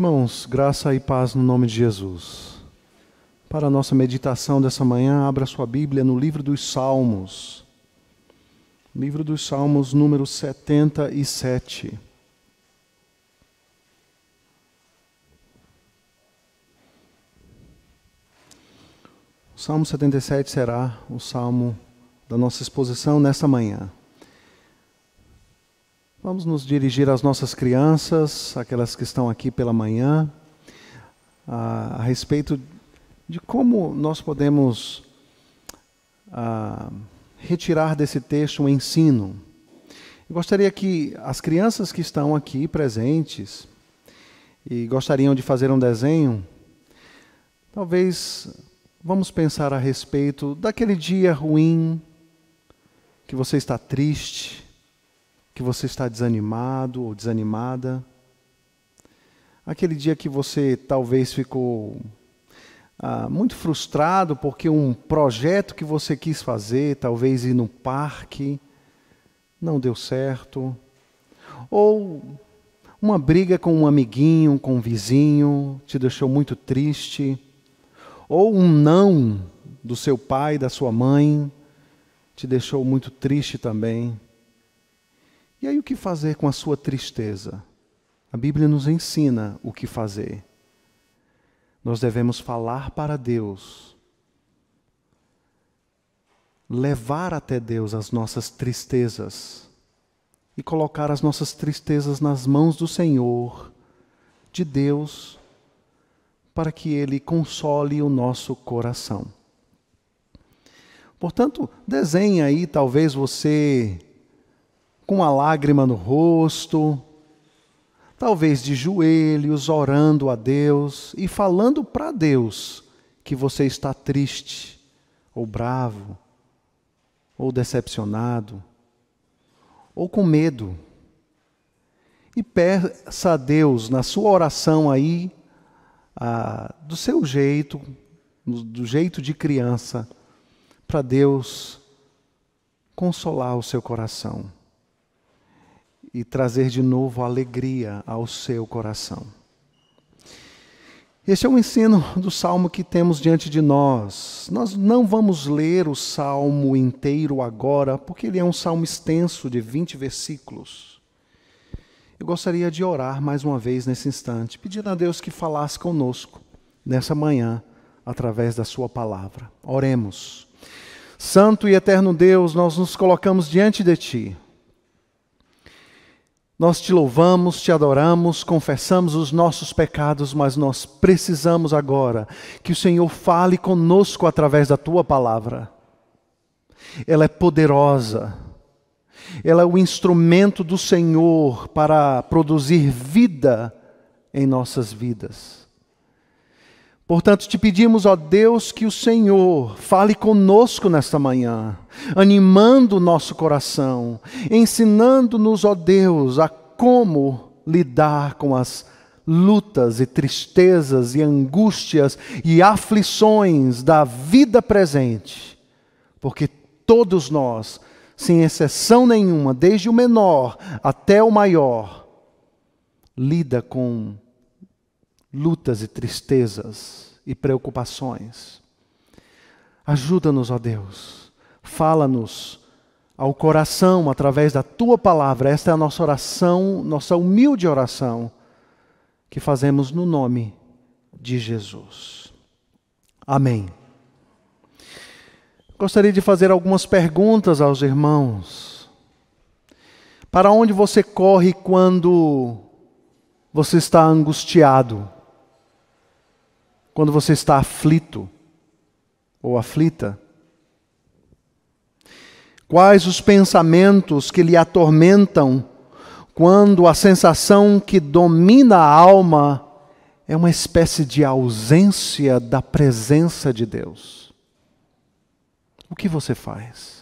Irmãos, graça e paz no nome de Jesus. Para a nossa meditação dessa manhã, abra sua Bíblia no livro dos Salmos. Livro dos Salmos, número 77. O Salmo 77 será o salmo da nossa exposição nesta manhã. Vamos nos dirigir às nossas crianças, aquelas que estão aqui pela manhã, a, a respeito de como nós podemos a, retirar desse texto um ensino. Eu gostaria que as crianças que estão aqui presentes e gostariam de fazer um desenho, talvez vamos pensar a respeito daquele dia ruim que você está triste que você está desanimado ou desanimada, aquele dia que você talvez ficou ah, muito frustrado porque um projeto que você quis fazer, talvez ir no parque, não deu certo, ou uma briga com um amiguinho, com um vizinho, te deixou muito triste, ou um não do seu pai, da sua mãe, te deixou muito triste também. E aí, o que fazer com a sua tristeza? A Bíblia nos ensina o que fazer. Nós devemos falar para Deus, levar até Deus as nossas tristezas e colocar as nossas tristezas nas mãos do Senhor, de Deus, para que Ele console o nosso coração. Portanto, desenhe aí, talvez você com uma lágrima no rosto, talvez de joelhos, orando a Deus e falando para Deus que você está triste, ou bravo, ou decepcionado, ou com medo. E peça a Deus na sua oração aí, ah, do seu jeito, do jeito de criança, para Deus consolar o seu coração e trazer de novo alegria ao seu coração. Este é o ensino do salmo que temos diante de nós. Nós não vamos ler o salmo inteiro agora, porque ele é um salmo extenso de 20 versículos. Eu gostaria de orar mais uma vez nesse instante, pedindo a Deus que falasse conosco nessa manhã através da Sua palavra. Oremos. Santo e eterno Deus, nós nos colocamos diante de Ti nós te louvamos, te adoramos, confessamos os nossos pecados, mas nós precisamos agora que o Senhor fale conosco através da tua palavra. Ela é poderosa, ela é o instrumento do Senhor para produzir vida em nossas vidas. Portanto, te pedimos, ó Deus, que o Senhor fale conosco nesta manhã, animando o nosso coração, ensinando-nos, ó Deus, a como lidar com as lutas e tristezas e angústias e aflições da vida presente, porque todos nós, sem exceção nenhuma, desde o menor até o maior, lida com lutas e tristezas e preocupações. Ajuda-nos, ó Deus. Fala-nos ao coração através da tua palavra. Esta é a nossa oração, nossa humilde oração que fazemos no nome de Jesus. Amém. Gostaria de fazer algumas perguntas aos irmãos. Para onde você corre quando você está angustiado? quando você está aflito ou aflita? Quais os pensamentos que lhe atormentam quando a sensação que domina a alma é uma espécie de ausência da presença de Deus? O que você faz?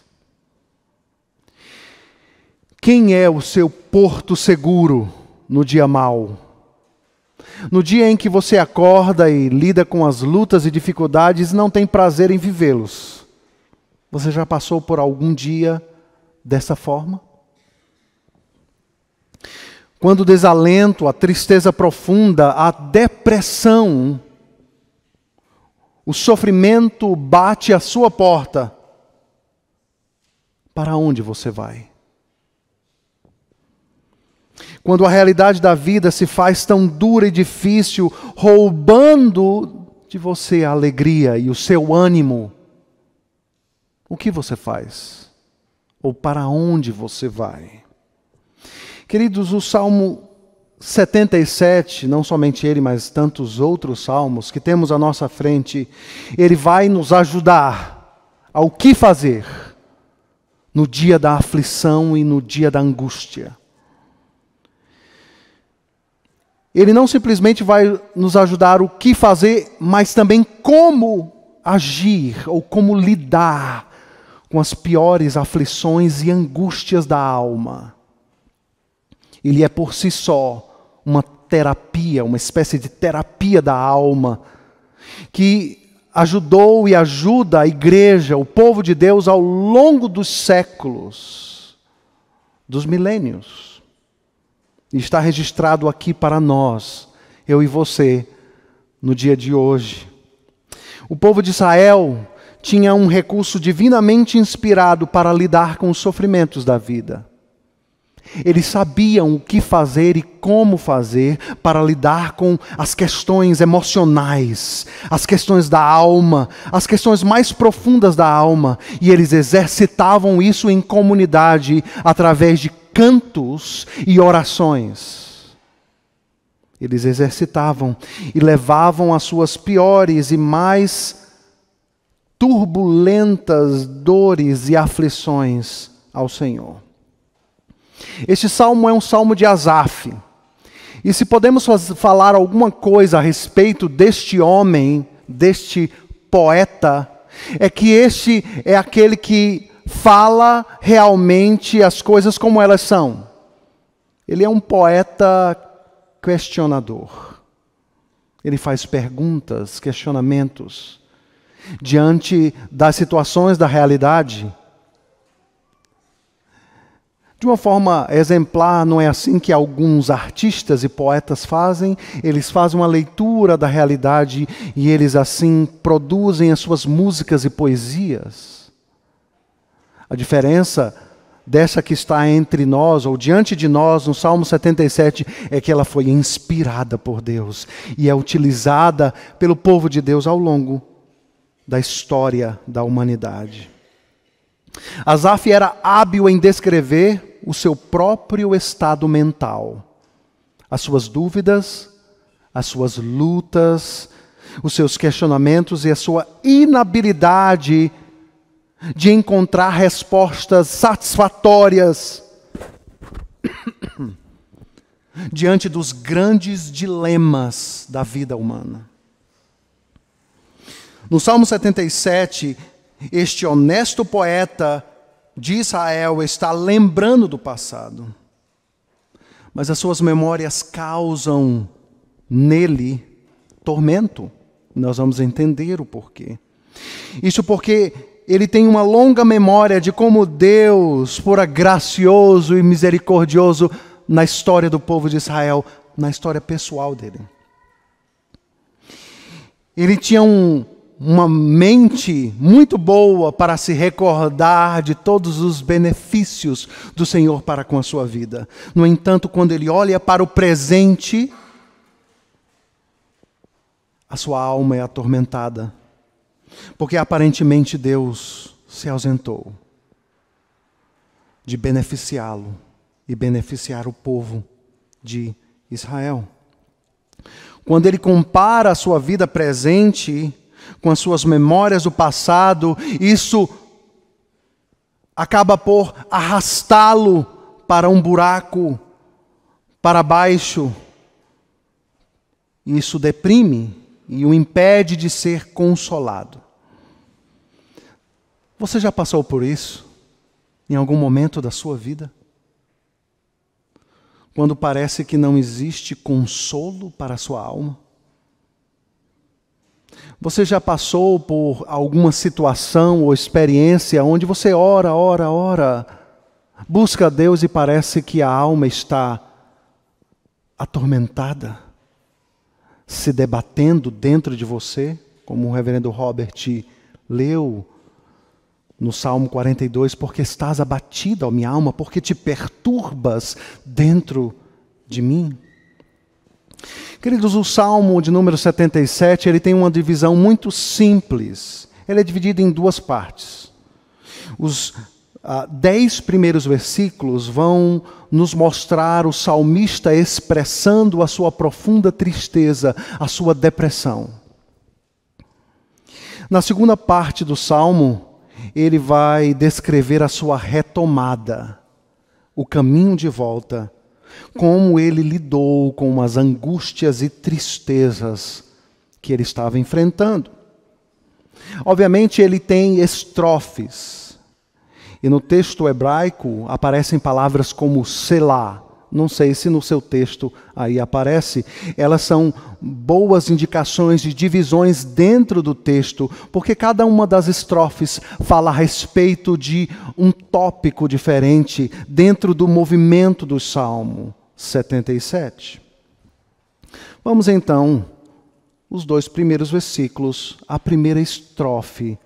Quem é o seu porto seguro no dia mau? No dia em que você acorda e lida com as lutas e dificuldades, não tem prazer em vivê-los. Você já passou por algum dia dessa forma? Quando o desalento, a tristeza profunda, a depressão, o sofrimento bate à sua porta, para onde você vai? quando a realidade da vida se faz tão dura e difícil, roubando de você a alegria e o seu ânimo, o que você faz? Ou para onde você vai? Queridos, o Salmo 77, não somente ele, mas tantos outros salmos que temos à nossa frente, ele vai nos ajudar ao que fazer no dia da aflição e no dia da angústia. Ele não simplesmente vai nos ajudar o que fazer, mas também como agir ou como lidar com as piores aflições e angústias da alma. Ele é por si só uma terapia, uma espécie de terapia da alma, que ajudou e ajuda a igreja, o povo de Deus, ao longo dos séculos, dos milênios. Está registrado aqui para nós, eu e você, no dia de hoje. O povo de Israel tinha um recurso divinamente inspirado para lidar com os sofrimentos da vida. Eles sabiam o que fazer e como fazer para lidar com as questões emocionais, as questões da alma, as questões mais profundas da alma, e eles exercitavam isso em comunidade através de cantos e orações. Eles exercitavam e levavam as suas piores e mais turbulentas dores e aflições ao Senhor. Este salmo é um salmo de Asaf. E se podemos falar alguma coisa a respeito deste homem, deste poeta, é que este é aquele que fala realmente as coisas como elas são. Ele é um poeta questionador. Ele faz perguntas, questionamentos diante das situações da realidade. De uma forma exemplar, não é assim que alguns artistas e poetas fazem? Eles fazem uma leitura da realidade e eles assim produzem as suas músicas e poesias. A diferença dessa que está entre nós, ou diante de nós, no Salmo 77, é que ela foi inspirada por Deus e é utilizada pelo povo de Deus ao longo da história da humanidade. Asaf era hábil em descrever o seu próprio estado mental, as suas dúvidas, as suas lutas, os seus questionamentos e a sua inabilidade de de encontrar respostas satisfatórias diante dos grandes dilemas da vida humana. No Salmo 77, este honesto poeta de Israel está lembrando do passado, mas as suas memórias causam nele tormento. Nós vamos entender o porquê. Isso porque ele tem uma longa memória de como Deus fora gracioso e misericordioso na história do povo de Israel, na história pessoal dele. Ele tinha um, uma mente muito boa para se recordar de todos os benefícios do Senhor para com a sua vida. No entanto, quando ele olha para o presente, a sua alma é atormentada porque aparentemente Deus se ausentou de beneficiá-lo e beneficiar o povo de Israel. Quando ele compara a sua vida presente com as suas memórias do passado, isso acaba por arrastá-lo para um buraco, para baixo. Isso deprime e o impede de ser consolado. Você já passou por isso em algum momento da sua vida? Quando parece que não existe consolo para a sua alma? Você já passou por alguma situação ou experiência onde você ora, ora, ora, busca a Deus e parece que a alma está atormentada, se debatendo dentro de você, como o reverendo Robert leu no Salmo 42, porque estás abatida, ó minha alma, porque te perturbas dentro de mim. Queridos, o Salmo de número 77, ele tem uma divisão muito simples. Ele é dividido em duas partes. Os ah, dez primeiros versículos vão nos mostrar o salmista expressando a sua profunda tristeza, a sua depressão. Na segunda parte do Salmo, ele vai descrever a sua retomada, o caminho de volta, como ele lidou com as angústias e tristezas que ele estava enfrentando. Obviamente, ele tem estrofes. E no texto hebraico aparecem palavras como selá, não sei se no seu texto aí aparece. Elas são boas indicações de divisões dentro do texto, porque cada uma das estrofes fala a respeito de um tópico diferente dentro do movimento do Salmo 77. Vamos então os dois primeiros versículos, a primeira estrofe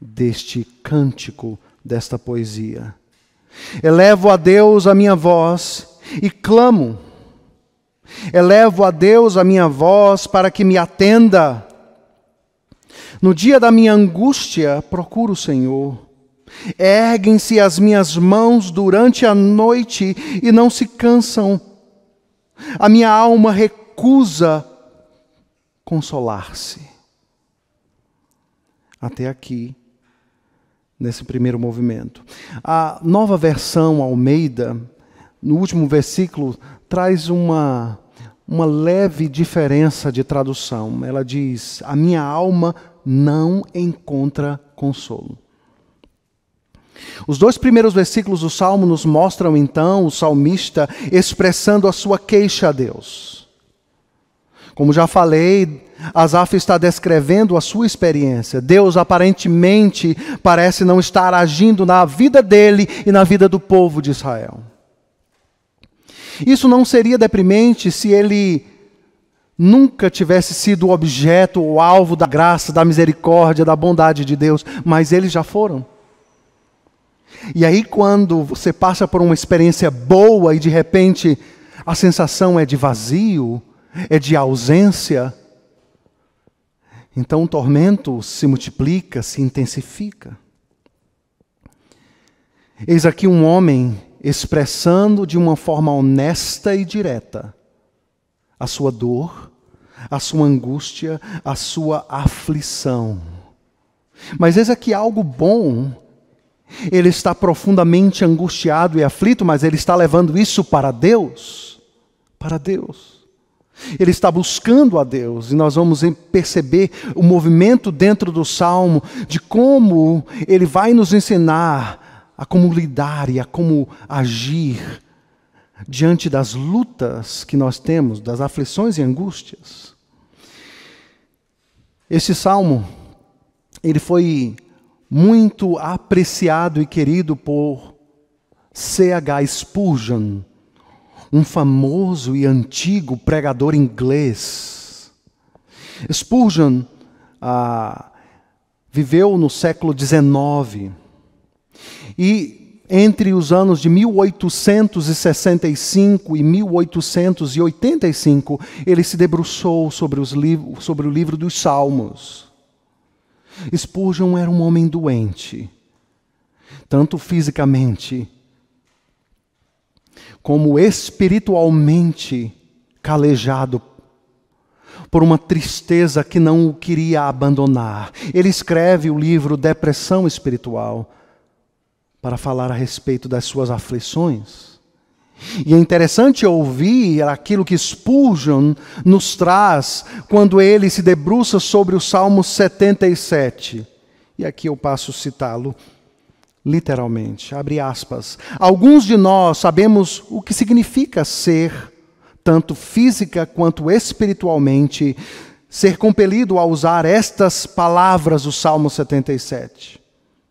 deste cântico, desta poesia. Elevo a Deus a minha voz e clamo. Elevo a Deus a minha voz para que me atenda. No dia da minha angústia, procuro o Senhor. Erguem-se as minhas mãos durante a noite e não se cansam. A minha alma recusa consolar-se. Até aqui, nesse primeiro movimento. A nova versão Almeida no último versículo, traz uma, uma leve diferença de tradução. Ela diz: A minha alma não encontra consolo. Os dois primeiros versículos do salmo nos mostram então o salmista expressando a sua queixa a Deus. Como já falei, Asaf está descrevendo a sua experiência. Deus aparentemente parece não estar agindo na vida dele e na vida do povo de Israel. Isso não seria deprimente se ele nunca tivesse sido objeto ou alvo da graça, da misericórdia, da bondade de Deus, mas eles já foram. E aí, quando você passa por uma experiência boa e de repente a sensação é de vazio, é de ausência, então o tormento se multiplica, se intensifica. Eis aqui um homem expressando de uma forma honesta e direta a sua dor, a sua angústia, a sua aflição. Mas eis aqui algo bom. Ele está profundamente angustiado e aflito, mas ele está levando isso para Deus. Para Deus. Ele está buscando a Deus, e nós vamos perceber o movimento dentro do salmo de como ele vai nos ensinar a como lidar e a como agir diante das lutas que nós temos, das aflições e angústias. Esse salmo, ele foi muito apreciado e querido por C.H. Spurgeon, um famoso e antigo pregador inglês. Spurgeon ah, viveu no século XIX e entre os anos de 1865 e 1885, ele se debruçou sobre, sobre o livro dos Salmos. Spurgeon era um homem doente, tanto fisicamente como espiritualmente calejado por uma tristeza que não o queria abandonar. Ele escreve o livro Depressão Espiritual para falar a respeito das suas aflições. E é interessante ouvir aquilo que Spurgeon nos traz quando ele se debruça sobre o Salmo 77. E aqui eu passo a citá-lo literalmente. Abre aspas. Alguns de nós sabemos o que significa ser, tanto física quanto espiritualmente, ser compelido a usar estas palavras do Salmo 77.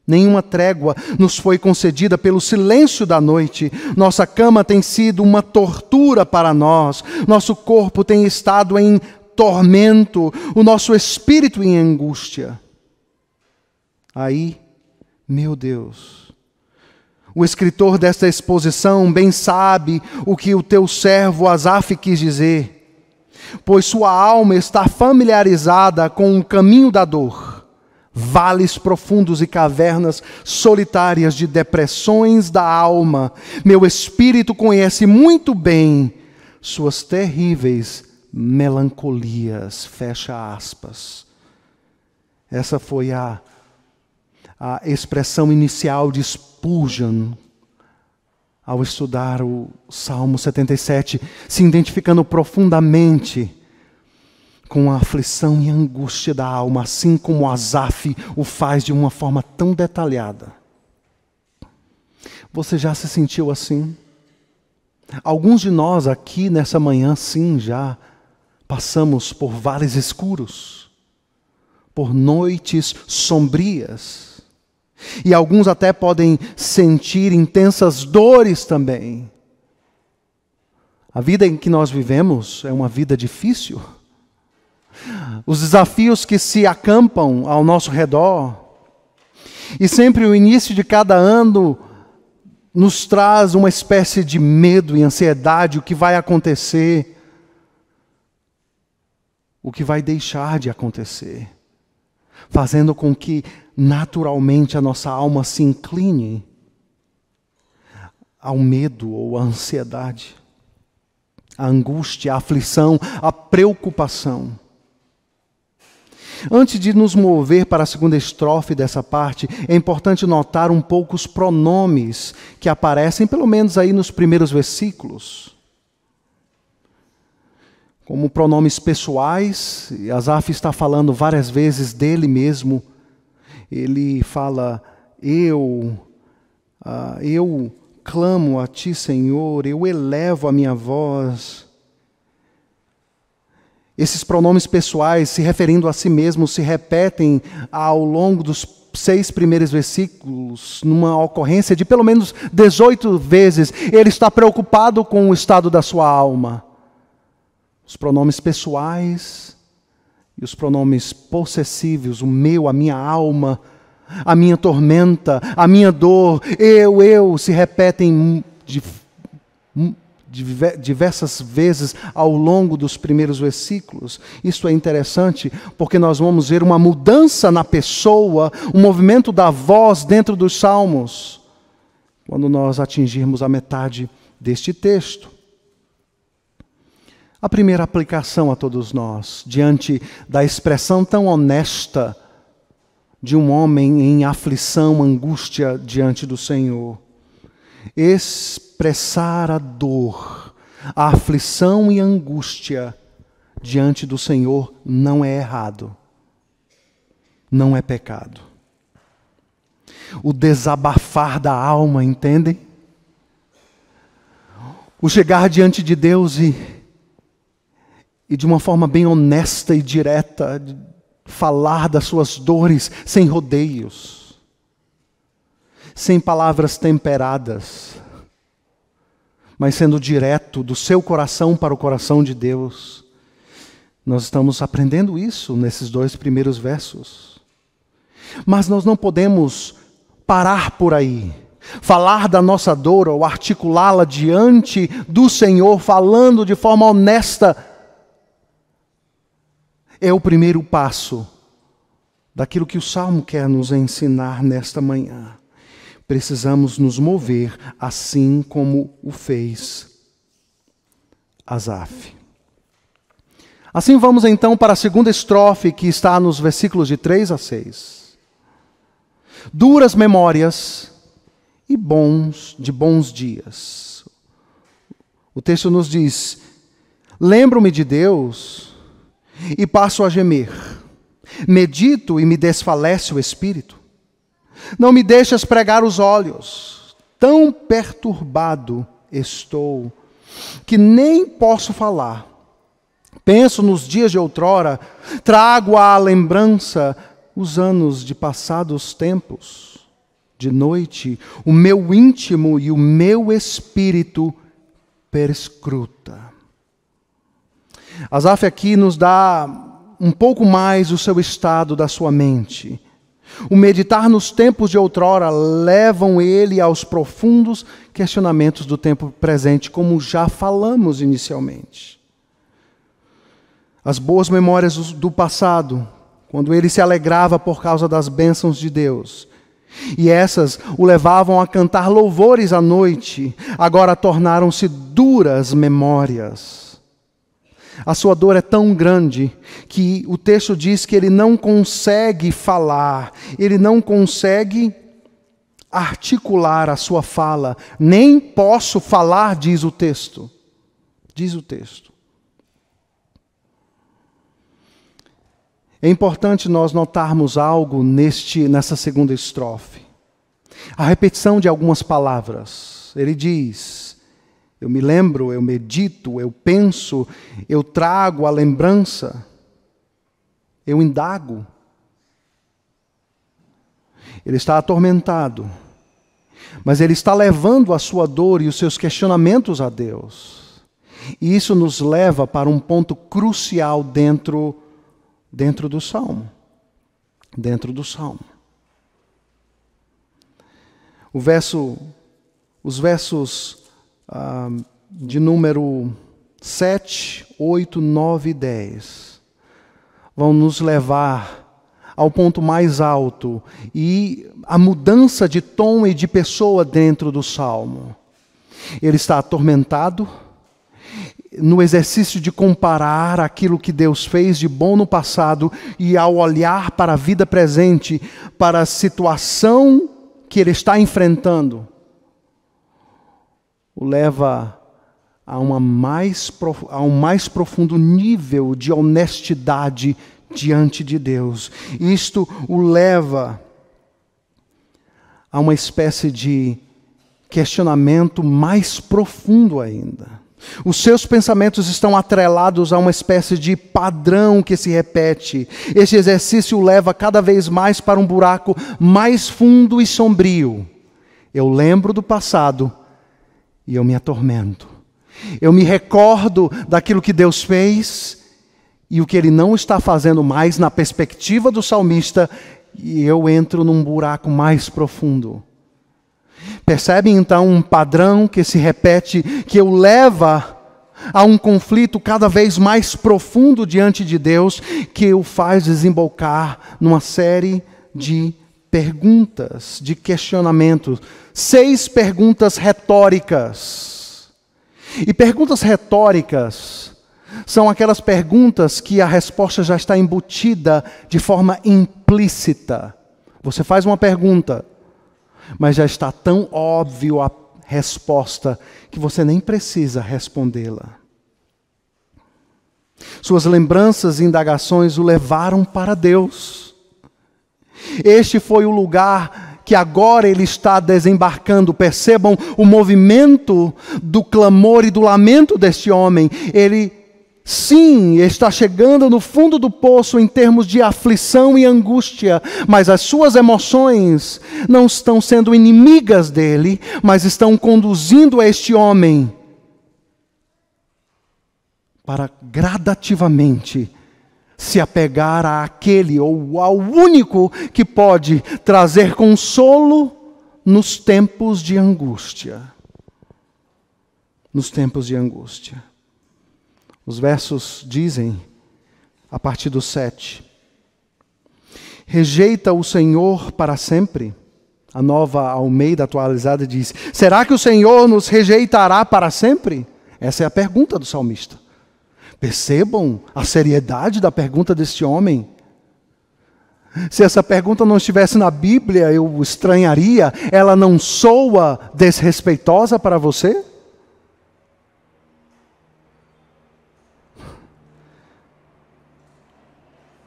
Nenhuma trégua nos foi concedida pelo silêncio da noite. Nossa cama tem sido uma tortura para nós. Nosso corpo tem estado em tormento, o nosso espírito em angústia. Aí, meu Deus, o escritor desta exposição bem sabe o que o teu servo Asaf quis dizer, pois sua alma está familiarizada com o caminho da dor vales profundos e cavernas solitárias de depressões da alma. Meu espírito conhece muito bem suas terríveis melancolias. Fecha aspas. Essa foi a, a expressão inicial de Spurgeon ao estudar o Salmo 77, se identificando profundamente com a aflição e angústia da alma, assim como Azaf o faz de uma forma tão detalhada. Você já se sentiu assim? Alguns de nós aqui nessa manhã, sim, já passamos por vales escuros, por noites sombrias, e alguns até podem sentir intensas dores também. A vida em que nós vivemos é uma vida difícil os desafios que se acampam ao nosso redor. E sempre o início de cada ano nos traz uma espécie de medo e ansiedade: o que vai acontecer, o que vai deixar de acontecer, fazendo com que naturalmente a nossa alma se incline ao medo ou à ansiedade, à angústia, à aflição, à preocupação. Antes de nos mover para a segunda estrofe dessa parte, é importante notar um pouco os pronomes que aparecem, pelo menos aí nos primeiros versículos. Como pronomes pessoais, Asaf está falando várias vezes dele mesmo. Ele fala, eu, uh, eu clamo a ti, Senhor, eu elevo a minha voz. Esses pronomes pessoais, se referindo a si mesmo, se repetem ao longo dos seis primeiros versículos, numa ocorrência de pelo menos 18 vezes. Ele está preocupado com o estado da sua alma. Os pronomes pessoais e os pronomes possessivos, o meu, a minha alma, a minha tormenta, a minha dor, eu, eu, se repetem de diversas vezes ao longo dos primeiros versículos. Isso é interessante porque nós vamos ver uma mudança na pessoa, um movimento da voz dentro dos salmos, quando nós atingirmos a metade deste texto. A primeira aplicação a todos nós, diante da expressão tão honesta de um homem em aflição, angústia diante do Senhor expressar a dor, a aflição e a angústia diante do Senhor não é errado, não é pecado. O desabafar da alma, entendem? O chegar diante de Deus e, e de uma forma bem honesta e direta, falar das suas dores sem rodeios sem palavras temperadas, mas sendo direto do seu coração para o coração de Deus. Nós estamos aprendendo isso nesses dois primeiros versos. Mas nós não podemos parar por aí, falar da nossa dor ou articulá-la diante do Senhor, falando de forma honesta. É o primeiro passo daquilo que o Salmo quer nos ensinar nesta manhã precisamos nos mover assim como o fez Asaf. Assim vamos então para a segunda estrofe que está nos versículos de 3 a 6. Duras memórias e bons de bons dias. O texto nos diz: Lembro-me de Deus e passo a gemer. Medito e me desfalece o espírito. Não me deixas pregar os olhos. Tão perturbado estou que nem posso falar. Penso nos dias de outrora, trago à lembrança os anos de passados tempos. De noite, o meu íntimo e o meu espírito perscruta. Asaf aqui nos dá um pouco mais o seu estado da sua mente o meditar nos tempos de outrora levam ele aos profundos questionamentos do tempo presente, como já falamos inicialmente. As boas memórias do passado, quando ele se alegrava por causa das bênçãos de Deus, e essas o levavam a cantar louvores à noite, agora tornaram-se duras memórias a sua dor é tão grande que o texto diz que ele não consegue falar, ele não consegue articular a sua fala. Nem posso falar, diz o texto. Diz o texto. É importante nós notarmos algo neste nessa segunda estrofe. A repetição de algumas palavras. Ele diz: eu me lembro, eu medito, eu penso, eu trago a lembrança, eu indago. Ele está atormentado, mas ele está levando a sua dor e os seus questionamentos a Deus. E isso nos leva para um ponto crucial dentro dentro do salmo. Dentro do salmo. O verso os versos ah, de número 7, 8, 9 e 10 vão nos levar ao ponto mais alto e a mudança de tom e de pessoa dentro do salmo. Ele está atormentado no exercício de comparar aquilo que Deus fez de bom no passado e ao olhar para a vida presente, para a situação que ele está enfrentando o leva a, uma mais, a um mais profundo nível de honestidade diante de Deus. Isto o leva a uma espécie de questionamento mais profundo ainda. Os seus pensamentos estão atrelados a uma espécie de padrão que se repete. Esse exercício o leva cada vez mais para um buraco mais fundo e sombrio. Eu lembro do passado e eu me atormento. Eu me recordo daquilo que Deus fez e o que ele não está fazendo mais na perspectiva do salmista, e eu entro num buraco mais profundo. Percebe então um padrão que se repete, que o leva a um conflito cada vez mais profundo diante de Deus, que o faz desembocar numa série de perguntas de questionamento, seis perguntas retóricas. E perguntas retóricas são aquelas perguntas que a resposta já está embutida de forma implícita. Você faz uma pergunta, mas já está tão óbvio a resposta que você nem precisa respondê-la. Suas lembranças e indagações o levaram para Deus. Este foi o lugar que agora ele está desembarcando. Percebam o movimento do clamor e do lamento deste homem. Ele Sim, está chegando no fundo do poço em termos de aflição e angústia, mas as suas emoções não estão sendo inimigas dele, mas estão conduzindo este homem para gradativamente se apegar àquele ou ao único que pode trazer consolo nos tempos de angústia. Nos tempos de angústia. Os versos dizem, a partir do 7, rejeita o Senhor para sempre. A nova Almeida atualizada diz: será que o Senhor nos rejeitará para sempre? Essa é a pergunta do salmista. Percebam a seriedade da pergunta deste homem. Se essa pergunta não estivesse na Bíblia, eu estranharia. Ela não soa desrespeitosa para você?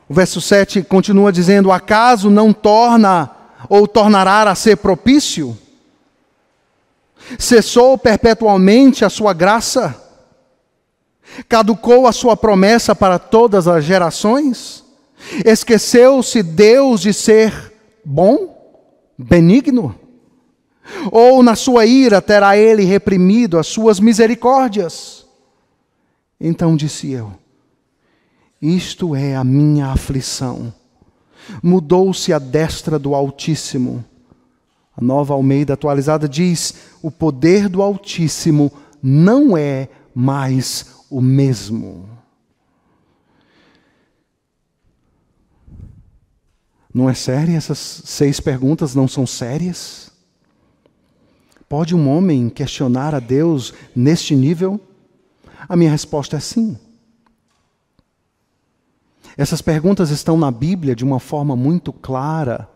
O verso 7 continua dizendo: Acaso não torna ou tornará a ser propício? Cessou perpetualmente a sua graça? Caducou a sua promessa para todas as gerações? Esqueceu-se Deus de ser bom, benigno? Ou na sua ira terá ele reprimido as suas misericórdias? Então disse eu: Isto é a minha aflição. Mudou-se a destra do Altíssimo. A nova Almeida atualizada diz: O poder do Altíssimo não é mais o mesmo. Não é sério? Essas seis perguntas não são sérias? Pode um homem questionar a Deus neste nível? A minha resposta é sim. Essas perguntas estão na Bíblia de uma forma muito clara.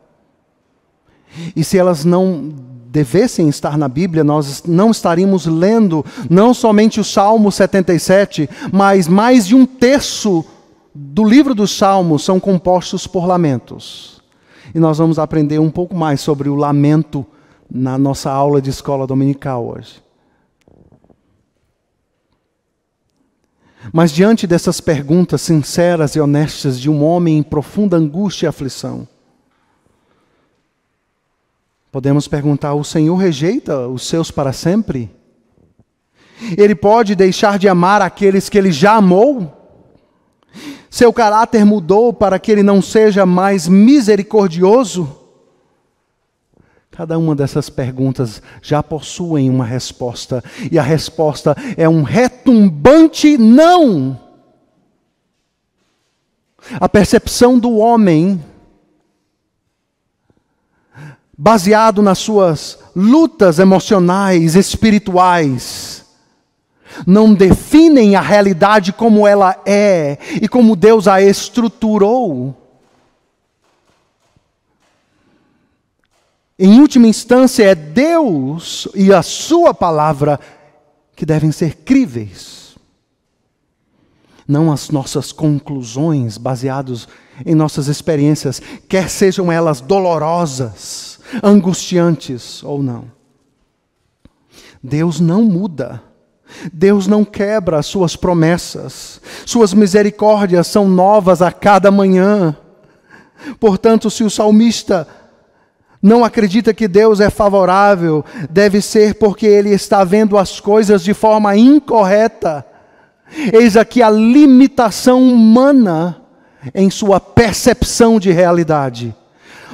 E se elas não devessem estar na Bíblia, nós não estaríamos lendo não somente o Salmo 77, mas mais de um terço do livro dos Salmos são compostos por lamentos. E nós vamos aprender um pouco mais sobre o lamento na nossa aula de escola dominical hoje. Mas diante dessas perguntas sinceras e honestas de um homem em profunda angústia e aflição, Podemos perguntar: o Senhor rejeita os seus para sempre? Ele pode deixar de amar aqueles que ele já amou? Seu caráter mudou para que ele não seja mais misericordioso? Cada uma dessas perguntas já possuem uma resposta, e a resposta é um retumbante não. A percepção do homem baseado nas suas lutas emocionais, espirituais, não definem a realidade como ela é e como Deus a estruturou. Em última instância, é Deus e a Sua palavra que devem ser críveis, não as nossas conclusões baseadas em nossas experiências, quer sejam elas dolorosas angustiantes ou não. Deus não muda. Deus não quebra as suas promessas. Suas misericórdias são novas a cada manhã. Portanto, se o salmista não acredita que Deus é favorável, deve ser porque ele está vendo as coisas de forma incorreta. Eis aqui a limitação humana em sua percepção de realidade.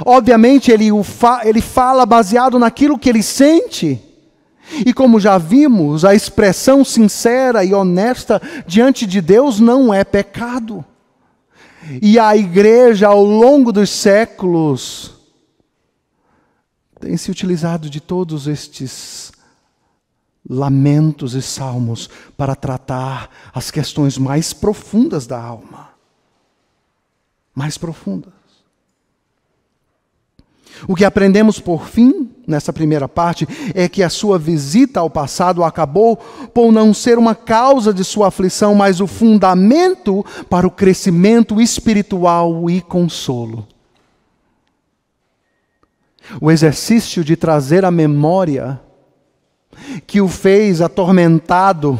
Obviamente, ele, o fa ele fala baseado naquilo que ele sente. E como já vimos, a expressão sincera e honesta diante de Deus não é pecado. E a igreja, ao longo dos séculos, tem se utilizado de todos estes lamentos e salmos para tratar as questões mais profundas da alma. Mais profundas. O que aprendemos por fim, nessa primeira parte, é que a sua visita ao passado acabou por não ser uma causa de sua aflição, mas o fundamento para o crescimento espiritual e consolo. O exercício de trazer a memória que o fez atormentado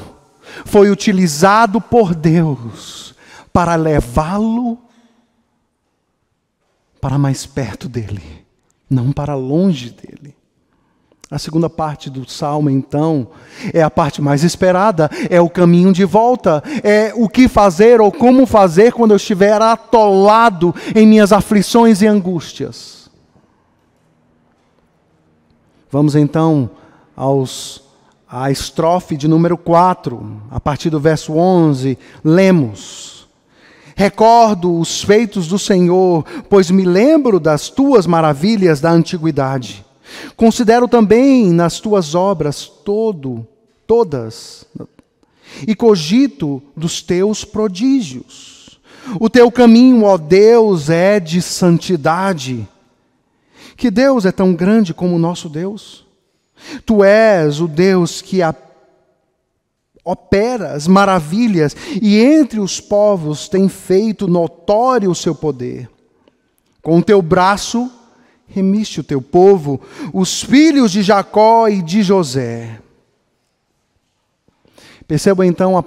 foi utilizado por Deus para levá-lo para mais perto dele não para longe dele. A segunda parte do salmo, então, é a parte mais esperada, é o caminho de volta, é o que fazer ou como fazer quando eu estiver atolado em minhas aflições e angústias. Vamos então aos a estrofe de número 4, a partir do verso 11, lemos: Recordo os feitos do Senhor, pois me lembro das tuas maravilhas da antiguidade. Considero também nas tuas obras todo, todas, e cogito dos teus prodígios. O teu caminho, ó Deus, é de santidade. Que Deus é tão grande como o nosso Deus? Tu és o Deus que apenas opera as maravilhas e entre os povos tem feito notório o seu poder. Com o teu braço remiste o teu povo, os filhos de Jacó e de José. Perceba então a,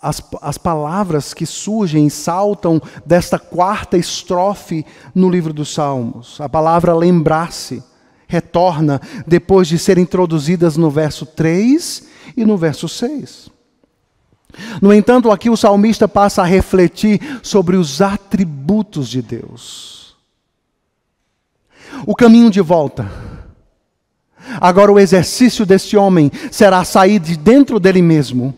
as, as palavras que surgem e saltam desta quarta estrofe no livro dos Salmos. A palavra lembrar-se retorna depois de ser introduzidas no verso 3 e no verso 6. No entanto, aqui o salmista passa a refletir sobre os atributos de Deus. O caminho de volta. Agora, o exercício desse homem será sair de dentro dele mesmo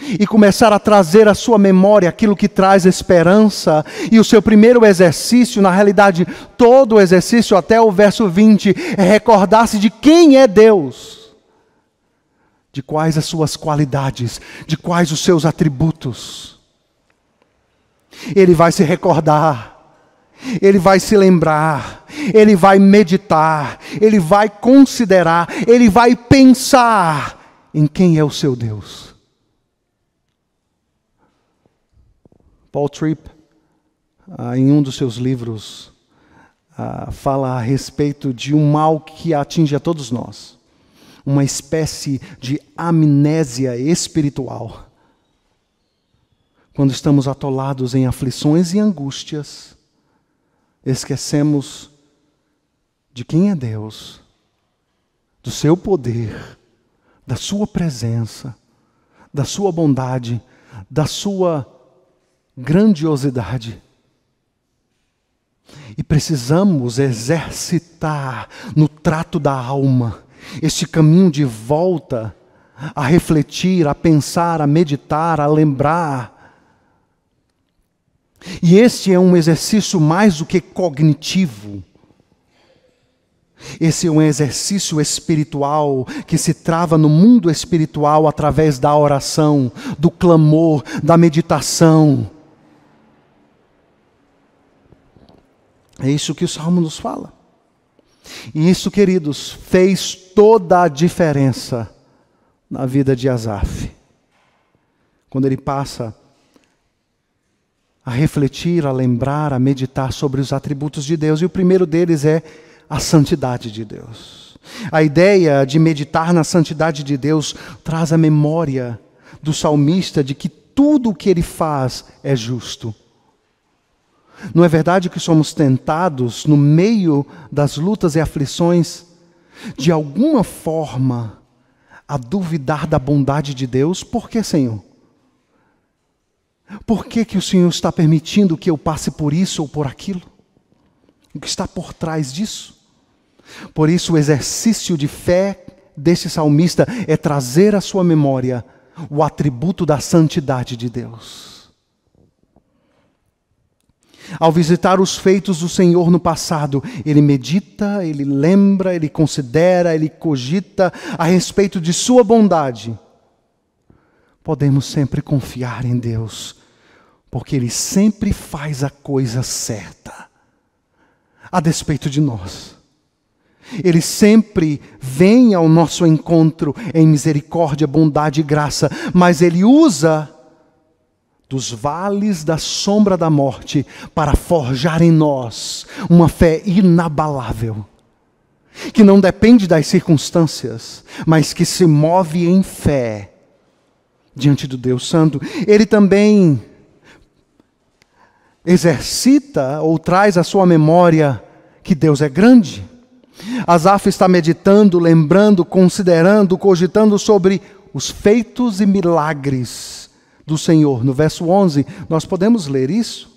e começar a trazer à sua memória aquilo que traz esperança. E o seu primeiro exercício, na realidade, todo o exercício até o verso 20, é recordar-se de quem é Deus de quais as suas qualidades, de quais os seus atributos. Ele vai se recordar, ele vai se lembrar, ele vai meditar, ele vai considerar, ele vai pensar em quem é o seu Deus. Paul Tripp, ah, em um dos seus livros, ah, fala a respeito de um mal que atinge a todos nós uma espécie de amnésia espiritual. Quando estamos atolados em aflições e angústias, esquecemos de quem é Deus, do seu poder, da sua presença, da sua bondade, da sua grandiosidade. E precisamos exercitar no trato da alma este caminho de volta a refletir, a pensar, a meditar, a lembrar. E esse é um exercício mais do que cognitivo. Esse é um exercício espiritual que se trava no mundo espiritual através da oração, do clamor, da meditação. É isso que o salmo nos fala. E isso, queridos, fez toda a diferença na vida de Azaf. Quando ele passa a refletir, a lembrar, a meditar sobre os atributos de Deus, e o primeiro deles é a santidade de Deus. A ideia de meditar na santidade de Deus traz a memória do salmista de que tudo o que ele faz é justo. Não é verdade que somos tentados no meio das lutas e aflições de alguma forma, a duvidar da bondade de Deus? Por que, Senhor? Por que, que o Senhor está permitindo que eu passe por isso ou por aquilo? O que está por trás disso? Por isso, o exercício de fé deste salmista é trazer à sua memória o atributo da santidade de Deus. Ao visitar os feitos do Senhor no passado, ele medita, ele lembra, ele considera, ele cogita a respeito de sua bondade. Podemos sempre confiar em Deus, porque ele sempre faz a coisa certa, a despeito de nós. Ele sempre vem ao nosso encontro em misericórdia, bondade e graça, mas ele usa dos vales da sombra da morte para forjar em nós uma fé inabalável, que não depende das circunstâncias, mas que se move em fé diante do Deus Santo. Ele também exercita ou traz à sua memória que Deus é grande. Asaf está meditando, lembrando, considerando, cogitando sobre os feitos e milagres do Senhor. No verso 11, nós podemos ler isso?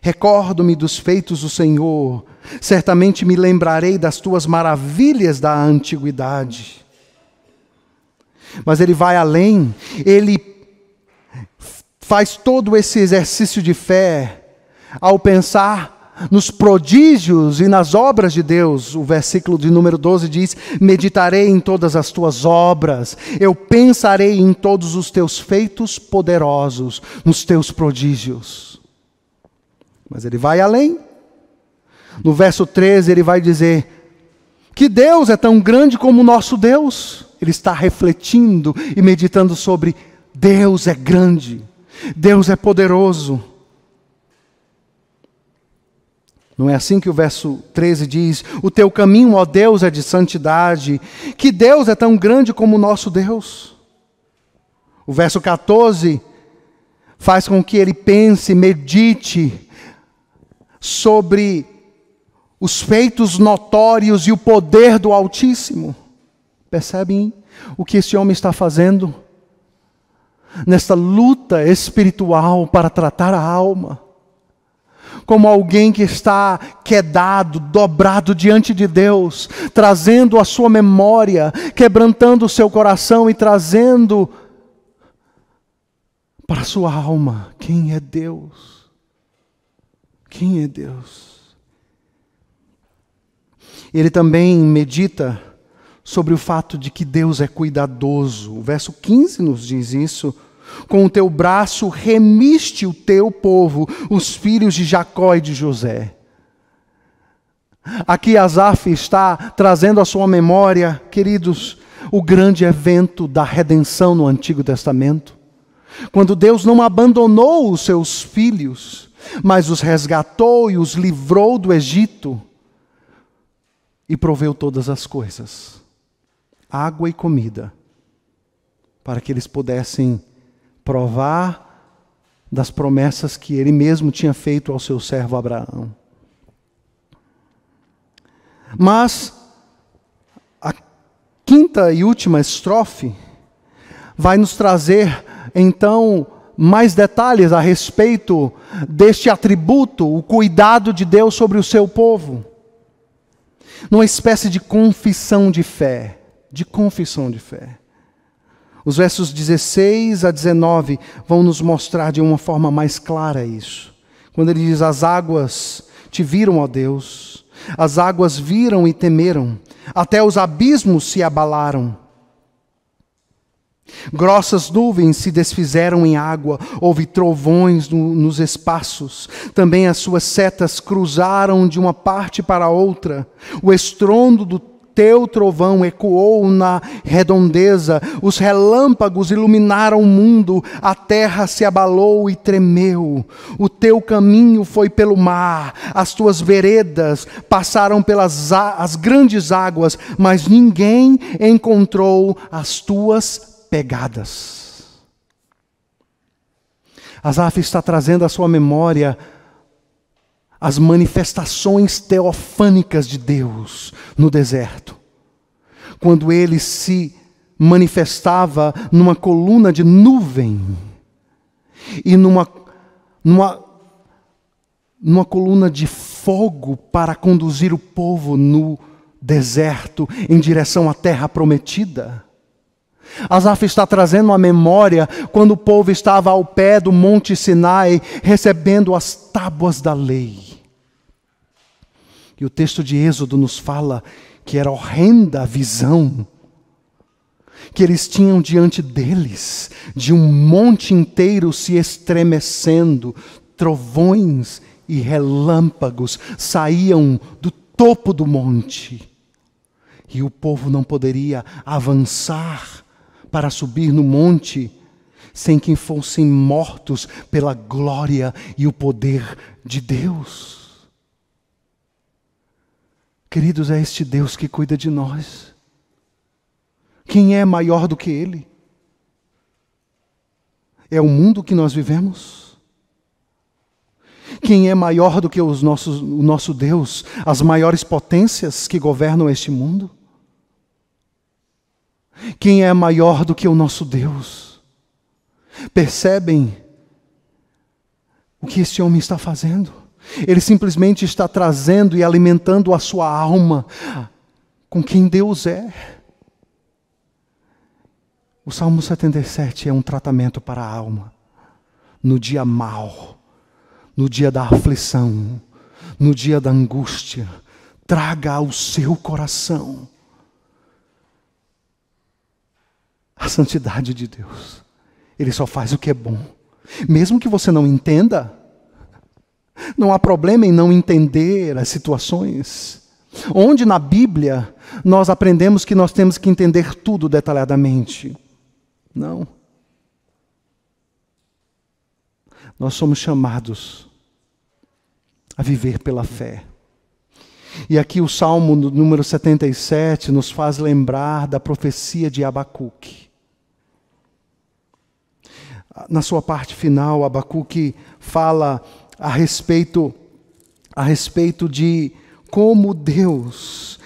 Recordo-me dos feitos do Senhor, certamente me lembrarei das tuas maravilhas da antiguidade. Mas ele vai além, ele faz todo esse exercício de fé ao pensar nos prodígios e nas obras de Deus. O versículo de número 12 diz: Meditarei em todas as tuas obras, eu pensarei em todos os teus feitos poderosos, nos teus prodígios. Mas ele vai além. No verso 13, ele vai dizer: Que Deus é tão grande como o nosso Deus. Ele está refletindo e meditando sobre Deus é grande, Deus é poderoso. Não é assim que o verso 13 diz: O teu caminho, ó Deus, é de santidade. Que Deus é tão grande como o nosso Deus. O verso 14 faz com que ele pense, medite sobre os feitos notórios e o poder do Altíssimo. Percebem o que esse homem está fazendo? Nesta luta espiritual para tratar a alma como alguém que está quedado, dobrado diante de Deus, trazendo a sua memória, quebrantando o seu coração e trazendo para a sua alma quem é Deus. Quem é Deus? Ele também medita sobre o fato de que Deus é cuidadoso. O verso 15 nos diz isso com o teu braço remiste o teu povo, os filhos de Jacó e de José. Aqui Asaf está trazendo à sua memória, queridos, o grande evento da redenção no Antigo Testamento. Quando Deus não abandonou os seus filhos, mas os resgatou e os livrou do Egito e proveu todas as coisas água e comida para que eles pudessem provar das promessas que ele mesmo tinha feito ao seu servo Abraão. Mas a quinta e última estrofe vai nos trazer então mais detalhes a respeito deste atributo, o cuidado de Deus sobre o seu povo. Numa espécie de confissão de fé, de confissão de fé. Os versos 16 a 19 vão nos mostrar de uma forma mais clara isso. Quando ele diz: As águas te viram, ó Deus, as águas viram e temeram, até os abismos se abalaram. Grossas nuvens se desfizeram em água, houve trovões no, nos espaços, também as suas setas cruzaram de uma parte para outra, o estrondo do teu trovão ecoou na redondeza, os relâmpagos iluminaram o mundo, a terra se abalou e tremeu. O teu caminho foi pelo mar, as tuas veredas passaram pelas as grandes águas, mas ninguém encontrou as tuas pegadas. Asaf está trazendo à sua memória as manifestações teofânicas de Deus no deserto. Quando ele se manifestava numa coluna de nuvem e numa, numa, numa coluna de fogo para conduzir o povo no deserto em direção à terra prometida. Asaf está trazendo à memória quando o povo estava ao pé do Monte Sinai recebendo as tábuas da lei. E o texto de Êxodo nos fala que era horrenda a visão que eles tinham diante deles, de um monte inteiro se estremecendo, trovões e relâmpagos saíam do topo do monte. E o povo não poderia avançar para subir no monte sem que fossem mortos pela glória e o poder de Deus. Queridos, é este Deus que cuida de nós. Quem é maior do que Ele? É o mundo que nós vivemos? Quem é maior do que os nossos, o nosso Deus, as maiores potências que governam este mundo? Quem é maior do que o nosso Deus? Percebem o que este homem está fazendo? Ele simplesmente está trazendo e alimentando a sua alma com quem Deus é. O Salmo 77 é um tratamento para a alma. No dia mau, no dia da aflição, no dia da angústia, traga ao seu coração a santidade de Deus. Ele só faz o que é bom. Mesmo que você não entenda, não há problema em não entender as situações. Onde na Bíblia nós aprendemos que nós temos que entender tudo detalhadamente. Não. Nós somos chamados a viver pela fé. E aqui o Salmo número 77 nos faz lembrar da profecia de Abacuque. Na sua parte final, Abacuque fala a respeito a respeito de como Deus,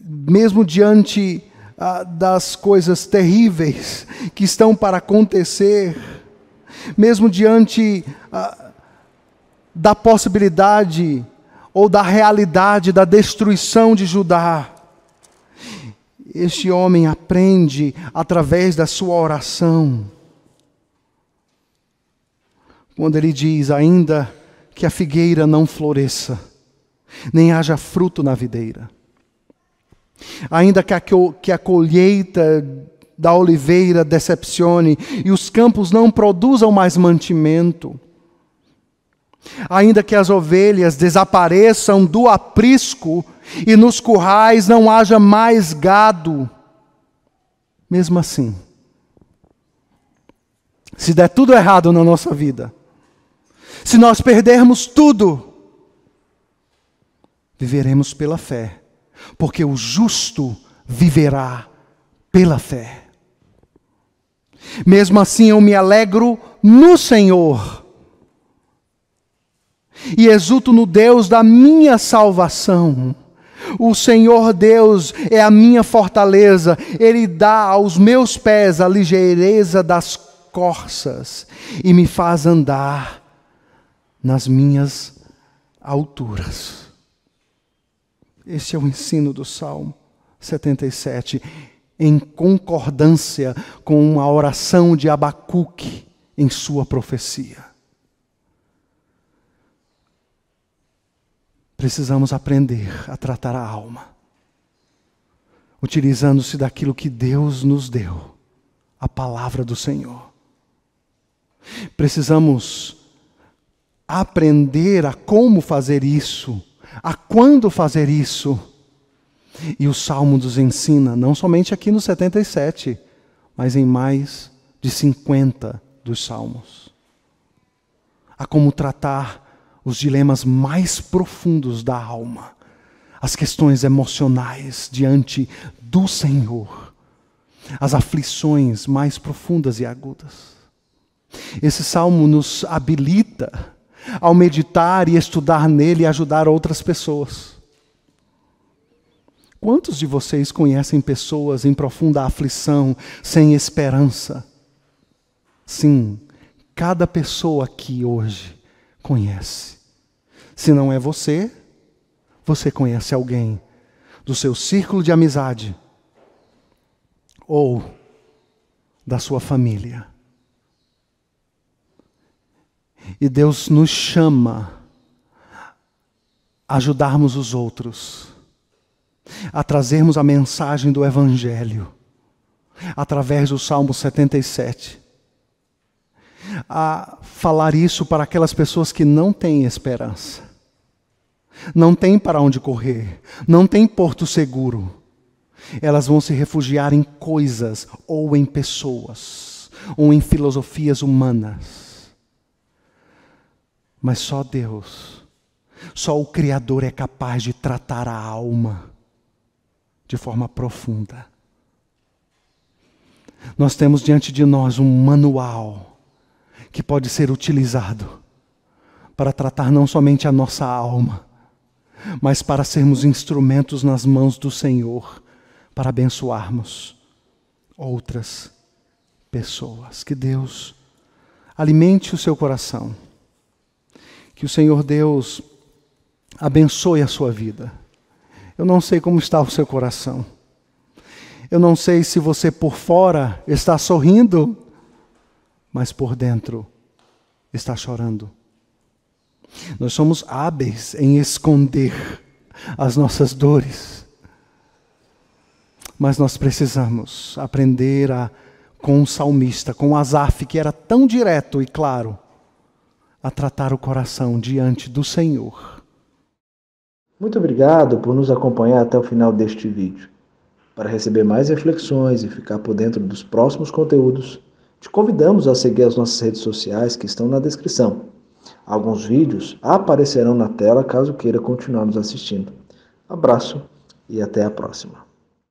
mesmo diante ah, das coisas terríveis que estão para acontecer, mesmo diante ah, da possibilidade ou da realidade da destruição de Judá, este homem aprende através da sua oração quando ele diz: ainda que a figueira não floresça, nem haja fruto na videira, ainda que a, colheita da oliveira decepcione e os campos não produzam mais mantimento, ainda que as ovelhas desapareçam do aprisco e nos currais não haja mais gado, mesmo assim, se der tudo errado na nossa vida, se nós perdermos tudo, viveremos pela fé, porque o justo viverá pela fé. Mesmo assim, eu me alegro no Senhor e exulto no Deus da minha salvação. O Senhor Deus é a minha fortaleza, Ele dá aos meus pés a ligeireza das corças e me faz andar nas minhas alturas. Este é o ensino do Salmo 77, em concordância com uma oração de Abacuque em sua profecia. Precisamos aprender a tratar a alma, utilizando-se daquilo que Deus nos deu, a palavra do Senhor. Precisamos aprender a como fazer isso, a quando fazer isso. E o Salmo nos ensina, não somente aqui no 77, mas em mais de 50 dos Salmos, a como tratar os dilemas mais profundos da alma, as questões emocionais diante do Senhor, as aflições mais profundas e agudas. Esse salmo nos habilita ao meditar e estudar nele e ajudar outras pessoas. Quantos de vocês conhecem pessoas em profunda aflição, sem esperança? Sim, cada pessoa aqui hoje conhece. Se não é você, você conhece alguém do seu círculo de amizade ou da sua família. E Deus nos chama a ajudarmos os outros, a trazermos a mensagem do Evangelho através do Salmo 77, a falar isso para aquelas pessoas que não têm esperança, não têm para onde correr, não têm porto seguro. Elas vão se refugiar em coisas ou em pessoas ou em filosofias humanas mas só Deus, só o Criador é capaz de tratar a alma de forma profunda. Nós temos diante de nós um manual que pode ser utilizado para tratar não somente a nossa alma, mas para sermos instrumentos nas mãos do Senhor para abençoarmos outras pessoas. Que Deus alimente o seu coração. Que o Senhor Deus abençoe a sua vida. Eu não sei como está o seu coração. Eu não sei se você por fora está sorrindo, mas por dentro está chorando. Nós somos hábeis em esconder as nossas dores, mas nós precisamos aprender a, com o salmista, com o Azaf, que era tão direto e claro, a tratar o coração diante do Senhor. Muito obrigado por nos acompanhar até o final deste vídeo. Para receber mais reflexões e ficar por dentro dos próximos conteúdos, te convidamos a seguir as nossas redes sociais que estão na descrição. Alguns vídeos aparecerão na tela caso queira continuar nos assistindo. Abraço e até a próxima.